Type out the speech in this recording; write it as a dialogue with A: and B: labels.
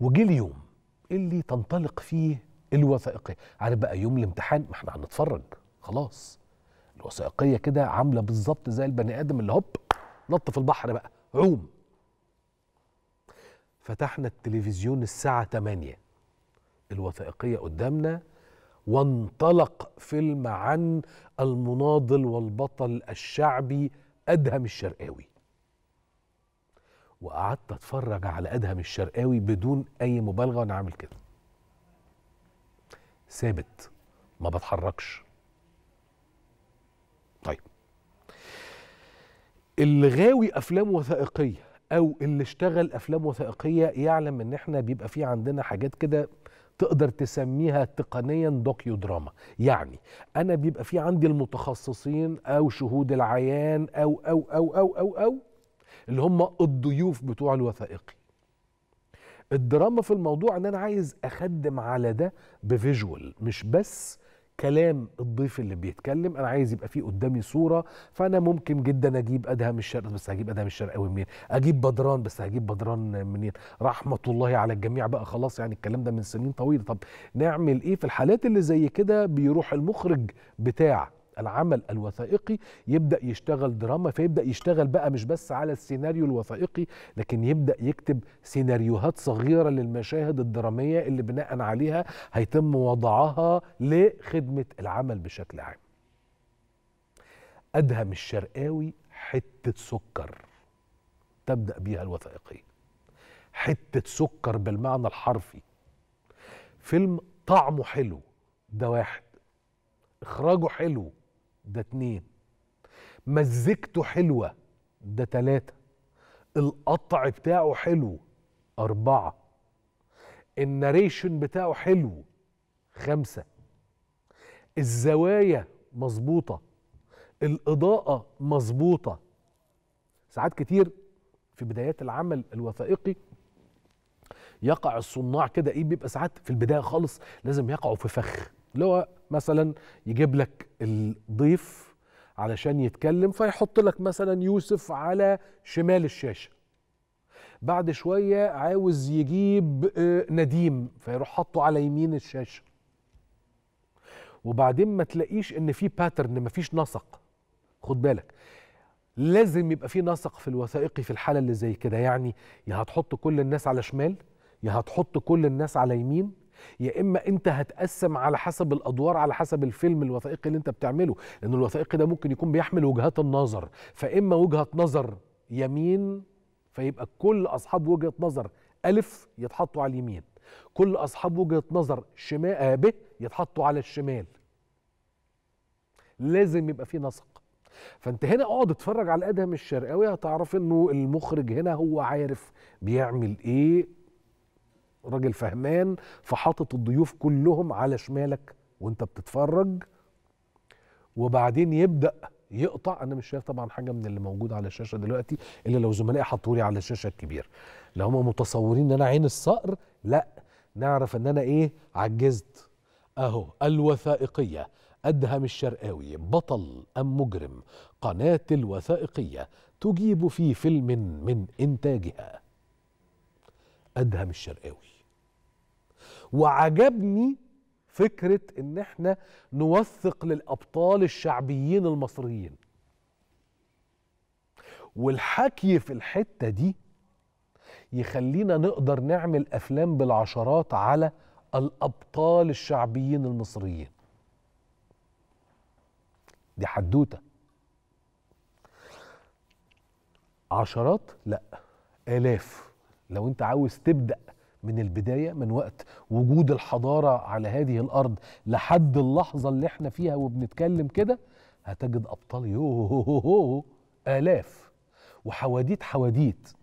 A: وجه اليوم اللي تنطلق فيه الوثائقيه عارف بقى يوم الامتحان ما احنا هنتفرج خلاص الوثائقيه كده عامله بالظبط زي البني ادم اللي هوب نط في البحر بقى عوم فتحنا التلفزيون الساعه 8 الوثائقيه قدامنا وانطلق فيلم عن المناضل والبطل الشعبي ادهم الشرقاوي وقعدت اتفرج على ادهم الشرقاوي بدون اي مبالغه وانا عامل كده ثابت ما بتحركش طيب اللي غاوي افلام وثائقيه او اللي اشتغل افلام وثائقيه يعلم ان احنا بيبقى في عندنا حاجات كده تقدر تسميها تقنيا دوكيو دراما يعني انا بيبقى في عندي المتخصصين او شهود العيان او او او او او او, أو اللي هم الضيوف بتوع الوثائقي الدراما في الموضوع ان انا عايز اخدم على ده بفيجوال مش بس كلام الضيف اللي بيتكلم انا عايز يبقى فيه قدامي صوره فانا ممكن جدا اجيب ادهم الشرق بس هجيب ادهم الشرقاوي منين اجيب بدران بس هجيب بدران منين رحمه الله على الجميع بقى خلاص يعني الكلام ده من سنين طويله طب نعمل ايه في الحالات اللي زي كده بيروح المخرج بتاع العمل الوثائقي يبدا يشتغل دراما فيبدا يشتغل بقى مش بس على السيناريو الوثائقي لكن يبدا يكتب سيناريوهات صغيره للمشاهد الدراميه اللي بناء عليها هيتم وضعها لخدمه العمل بشكل عام ادهم الشرقاوي حته سكر تبدا بيها الوثائقيه حته سكر بالمعنى الحرفي فيلم طعمه حلو ده واحد اخراجه حلو ده اتنين مزجته حلوة ده تلاتة القطع بتاعه حلو أربعة الناريشن بتاعه حلو خمسة الزوايا مظبوطة الإضاءة مظبوطة ساعات كتير في بدايات العمل الوثائقي يقع الصناع كده ايه بيبقى ساعات في البدايه خالص لازم يقعوا في فخ اللي هو مثلا يجيب لك الضيف علشان يتكلم فيحط لك مثلا يوسف على شمال الشاشه بعد شويه عاوز يجيب آه، نديم فيروح حاطه على يمين الشاشه وبعدين ما تلاقيش ان في باترن ما فيش نسق خد بالك لازم يبقى في نسق في الوثائقي في الحاله اللي زي كده يعني يا هتحط كل الناس على شمال يا هتحط كل الناس على يمين يا اما انت هتقسم على حسب الادوار على حسب الفيلم الوثائقي اللي انت بتعمله لان الوثائقي ده ممكن يكون بيحمل وجهات النظر فاما وجهه نظر يمين فيبقى كل اصحاب وجهه نظر الف يتحطوا على اليمين كل اصحاب وجهه نظر شمال آه، ب يتحطوا على الشمال لازم يبقى في نسق فانت هنا اقعد اتفرج على ادهم الشرقاوي هتعرف انه المخرج هنا هو عارف بيعمل ايه راجل فهمان فحاطط الضيوف كلهم على شمالك وانت بتتفرج وبعدين يبدا يقطع انا مش شايف طبعا حاجه من اللي موجود على الشاشه دلوقتي الا لو زملائي حطوا لي على الشاشه الكبيره لو هم متصورين ان انا عين الصقر لا نعرف ان انا ايه عجزت اهو الوثائقيه ادهم الشرقاوي بطل ام مجرم قناه الوثائقيه تجيب في فيلم من انتاجها ادهم الشرقاوي وعجبني فكره ان احنا نوثق للابطال الشعبيين المصريين والحكي في الحته دي يخلينا نقدر نعمل افلام بالعشرات على الابطال الشعبيين المصريين دي حدوته عشرات لا الاف لو انت عاوز تبدا من البدايه من وقت وجود الحضاره على هذه الارض لحد اللحظه اللي احنا فيها وبنتكلم كده هتجد ابطال يوه الاف وحواديت حواديت